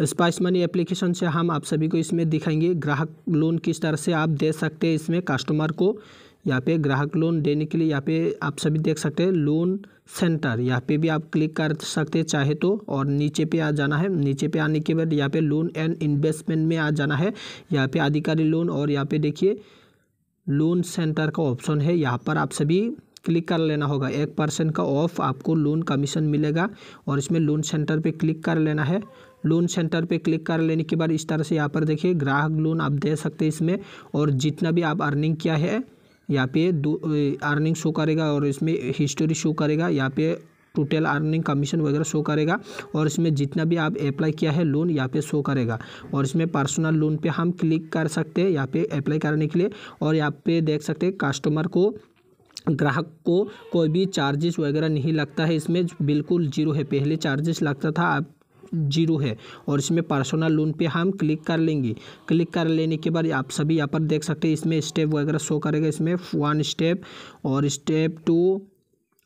spice Money application से हम आप सभी को इसमें दिखाएंगे ग्राहक लोन किस तरह से आप दे सकते हैं इसमें कस्टमर को यहाँ पे ग्राहक लोन देने के लिए यहाँ पे आप सभी देख सकते हैं लोन सेंटर यहाँ पे भी आप क्लिक कर सकते हैं चाहे तो और नीचे पे आ जाना है नीचे पे आने के बाद यहाँ पे लोन एंड इन्वेस्टमेंट में आ जाना है यहाँ पे अधिकारी लोन और यहाँ पे देखिए लोन सेंटर का ऑप्शन है यहाँ पर आप सभी क्लिक कर लेना होगा एक परसेंट का ऑफ आपको लोन कमीशन मिलेगा और इसमें लोन सेंटर पे क्लिक कर लेना है लोन सेंटर पे क्लिक कर लेने के बाद इस तरह से यहाँ पर देखिए ग्राहक लोन आप दे सकते हैं इसमें और जितना भी आप अर्निंग किया है यहाँ पे दो अर्निंग शो करेगा और इसमें हिस्ट्री शो करेगा यहाँ पे टोटल अर्निंग कमीशन वगैरह शो करेगा और इसमें जितना भी आप अप्लाई किया है लोन यहाँ पे शो करेगा और इसमें पर्सनल लोन पे हम क्लिक कर सकते हैं यहाँ पे अप्लाई करने के लिए और यहाँ पे देख सकते हैं कस्टमर को ग्राहक को कोई भी चार्जेस वगैरह नहीं लगता है इसमें बिल्कुल जीरो है पहले चार्जेस लगता था आप जीरो है और इसमें पर्सनल लोन पे हम क्लिक कर लेंगे क्लिक कर लेने के बाद आप सभी यहाँ पर देख सकते हैं इसमें स्टेप वगैरह शो करेगा इसमें वन स्टेप और स्टेप टू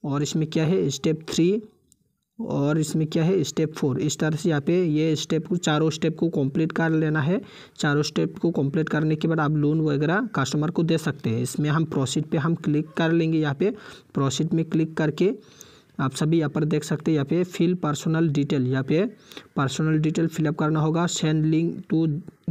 और इसमें क्या है स्टेप थ्री और इसमें क्या है स्टेप फोर इस तरह से यहाँ पे ये स्टेप को चारों स्टेप को कंप्लीट कर लेना है चारों स्टेप को कंप्लीट करने के बाद आप लोन वगैरह कस्टमर को दे सकते हैं इसमें हम प्रोसीड पे हम क्लिक कर लेंगे यहाँ पे प्रोसीड में क्लिक करके आप सभी यहाँ पर देख सकते हैं यहाँ पे फिल पर्सनल डिटेल यहाँ पे पर्सनल डिटेल फिलअप करना होगा सेंड लिंक टू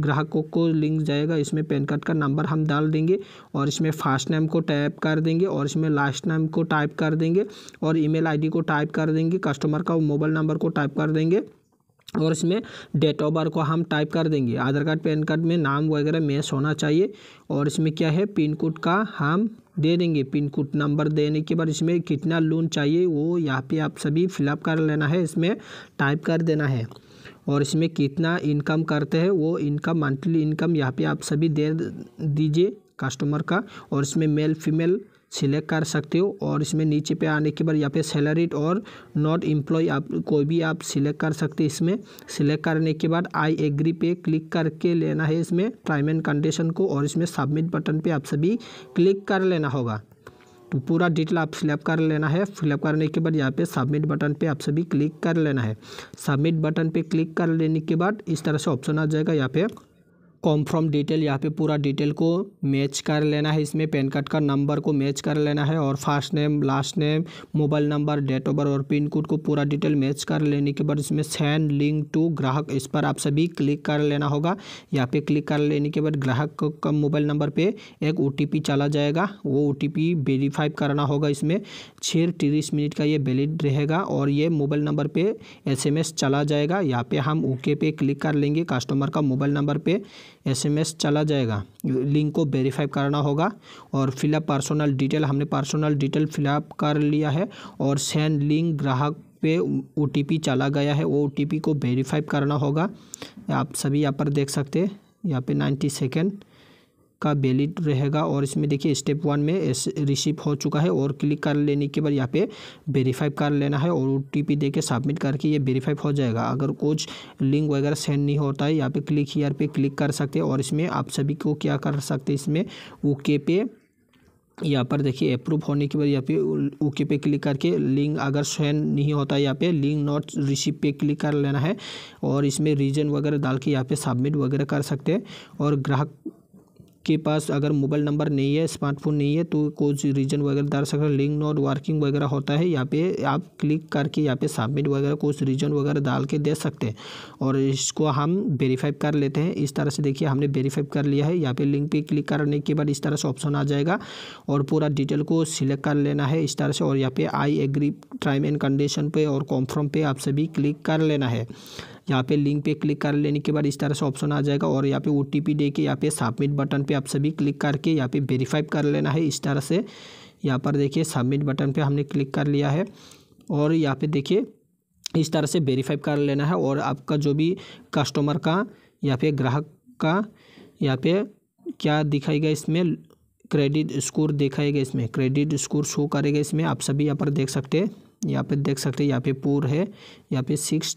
ग्राहकों को लिंक जाएगा इसमें पैन कार्ड का नंबर हम डाल देंगे और इसमें फर्स्ट नेम को टाइप कर देंगे और इसमें लास्ट नेम को टाइप कर देंगे और ई मेल को टाइप कर देंगे कस्टमर का मोबाइल नंबर को टाइप कर देंगे और इसमें डेट ऑफ बर्थ को हम टाइप कर देंगे आधार कार्ड पैन कार्ड में नाम वगैरह मैच होना चाहिए और इसमें क्या है पिन कोड का हम दे देंगे पिन कोड नंबर देने के बाद इसमें कितना लोन चाहिए वो यहाँ पे आप सभी फिलअप कर लेना है इसमें टाइप कर देना है और इसमें कितना इनकम करते हैं वो इनकम मंथली इनकम यहाँ पे आप सभी दे दीजिए कस्टमर का और इसमें मेल फीमेल सिलेक्ट कर सकते हो और इसमें नीचे पे आने के बाद यहाँ पे सैलरीड और नॉट एम्प्लॉय आप कोई भी आप सिलेक्ट कर सकते हो इसमें सिलेक्ट करने के बाद आई एग्री पे क्लिक करके लेना है इसमें टाइम एंड कंडीशन को और इसमें सबमिट बटन पे आप सभी क्लिक कर लेना होगा तो पूरा डिटेल आप फिलअप कर लेना है फिलअप करने के बाद यहाँ पे सबमिट बटन पे आप सभी क्लिक कर लेना है सबमिट बटन पे क्लिक कर लेने के बाद इस तरह से ऑप्शन आ जाएगा यहाँ पे कॉन्फर्म डिटेल यहाँ पे पूरा डिटेल को मैच कर लेना है इसमें पैन कार्ड का नंबर को मैच कर लेना है और first name last name mobile number date of birth और पिन कोड को पूरा डिटेल मैच कर लेने के बाद इसमें सेंड लिंक टू ग्राहक इस पर आप सभी क्लिक कर लेना होगा यहाँ पे क्लिक कर लेने के बाद ग्राहक का मोबाइल नंबर पर एक ओ चला जाएगा वो ओ टी करना होगा इसमें छः तीस मिनट का ये वैलिड रहेगा और ये मोबाइल नंबर पर एस चला जाएगा यहाँ पर हम ओके पे क्लिक कर लेंगे कस्टमर का मोबाइल नंबर पर एसएमएस चला जाएगा लिंक को वेरीफाई करना होगा और फिलअप पर्सनल डिटेल हमने पर्सनल डिटेल फिलअप कर लिया है और सेंड लिंक ग्राहक पे ओ चला गया है वो ओ को वेरीफाई करना होगा आप सभी यहाँ पर देख सकते हैं यहाँ पे नाइन्टी सेकेंड का वैलिड रहेगा और इसमें देखिए स्टेप वन में रिसीव हो चुका है और क्लिक कर लेने के बाद यहाँ पे वेरीफाई कर लेना है और ओ टी के सबमिट करके ये वेरीफाई हो जाएगा अगर कुछ लिंक वगैरह सेंड नहीं होता है यहाँ पे क्लिक हीयर पे क्लिक कर सकते हैं और इसमें आप सभी को क्या कर सकते हैं इसमें ओके पे यहाँ पर देखिए अप्रूव होने के बाद यहाँ पे ओके पे क्लिक करके लिंक अगर स्वयं नहीं होता यहाँ पे लिंक नॉट रिसीव पे क्लिक कर लेना है और इसमें रीजन वगैरह डाल के यहाँ पे सबमिट वगैरह कर सकते हैं और ग्राहक के पास अगर मोबाइल नंबर नहीं है स्मार्टफोन नहीं है तो कुछ रीजन वगैरह सकते सकता लिंक नॉट वर्किंग वगैरह होता है यहाँ पे आप क्लिक करके यहाँ पे सबमिट वगैरह कुछ रीजन वगैरह डाल के दे सकते हैं और इसको हम वेरीफाई कर लेते हैं इस तरह से देखिए हमने वेरीफाई कर लिया है यहाँ पे लिंक पे क्लिक करने के बाद इस तरह से ऑप्शन आ जाएगा और पूरा डिटेल को सिलेक्ट कर लेना है इस तरह से और यहाँ पे I agree time and condition पे और कॉन्फर्म पे आप सभी क्लिक कर लेना है यहाँ पे लिंक पे क्लिक कर लेने के बाद इस तरह से ऑप्शन आ जाएगा और यहाँ पे ओ दे के यहाँ पे सबमिट बटन पे आप सभी क्लिक करके यहाँ पे वेरीफाई कर लेना है इस तरह से यहाँ पर देखिए सबमिट बटन पे हमने क्लिक कर लिया है और यहाँ पे देखिए इस तरह से वेरीफाई कर लेना है और आपका जो भी कस्टमर का या फिर ग्राहक का यहाँ पे क्या दिखाएगा इसमें क्रेडिट स्कोर दिखाएगा इसमें क्रेडिट स्कोर शो करेगा इसमें आप सभी यहाँ पर देख सकते हैं यहाँ पे देख सकते हैं यहाँ पे पूर है यहाँ पे सिक्स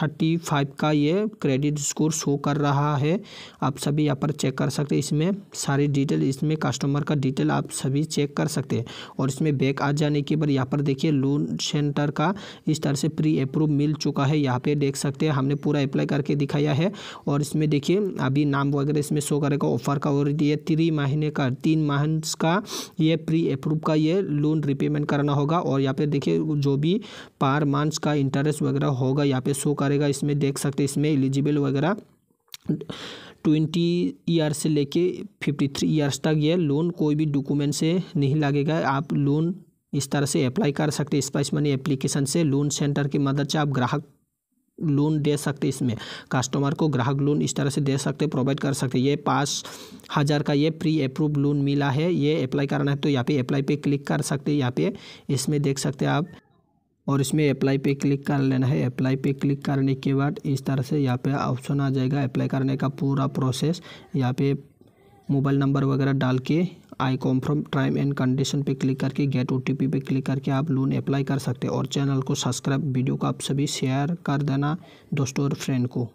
थर्टी फाइव का ये क्रेडिट स्कोर शो कर रहा है आप सभी यहाँ पर चेक कर सकते हैं इसमें सारी डिटेल इसमें कस्टमर का डिटेल आप सभी चेक कर सकते हैं और इसमें बैक आ जाने के बाद यहाँ पर देखिए लोन सेंटर का इस तरह से प्री अप्रूव मिल चुका है यहाँ पे देख सकते हैं हमने पूरा अप्लाई करके दिखाया है और इसमें देखिए अभी नाम वगैरह इसमें शो करेगा ऑफर का और ये थ्री महीने का तीन माह का ये प्री अप्रूव का ये लोन रिपेमेंट करना होगा और यहाँ पर देखिए जो भी पर मंथ्स का इंटरेस्ट वगैरह होगा यहाँ पर शो करेगा इसमें देख सकते हैं इसमें एलिजिबल वगैरह ट्वेंटी ईयर से लेके फिफ्टी थ्री ईयर्स तक ये लोन कोई भी डॉक्यूमेंट से नहीं लगेगा आप लोन इस तरह से अप्लाई कर सकते हैं स्पाइस मनी एप्लीकेशन से लोन सेंटर की मदद से आप ग्राहक लोन दे सकते इसमें कस्टमर को ग्राहक लोन इस तरह से दे सकते प्रोवाइड कर सकते ये पाँच हज़ार का ये प्री अप्रूव लोन मिला है ये अप्लाई करना है तो यहाँ पे अप्लाई पे क्लिक कर सकते यहाँ पे इसमें देख सकते आप और इसमें अप्लाई पे क्लिक कर लेना है अप्लाई पे क्लिक करने के बाद इस तरह से यहाँ पे ऑप्शन आ जाएगा अप्लाई करने का पूरा प्रोसेस यहाँ पे मोबाइल नंबर वगैरह डाल के I confirm time and condition पे क्लिक करके गेट ओ पे क्लिक करके आप लोन अप्लाई कर सकते हैं और चैनल को सब्सक्राइब वीडियो को आप सभी शेयर कर देना दोस्तों और फ्रेंड को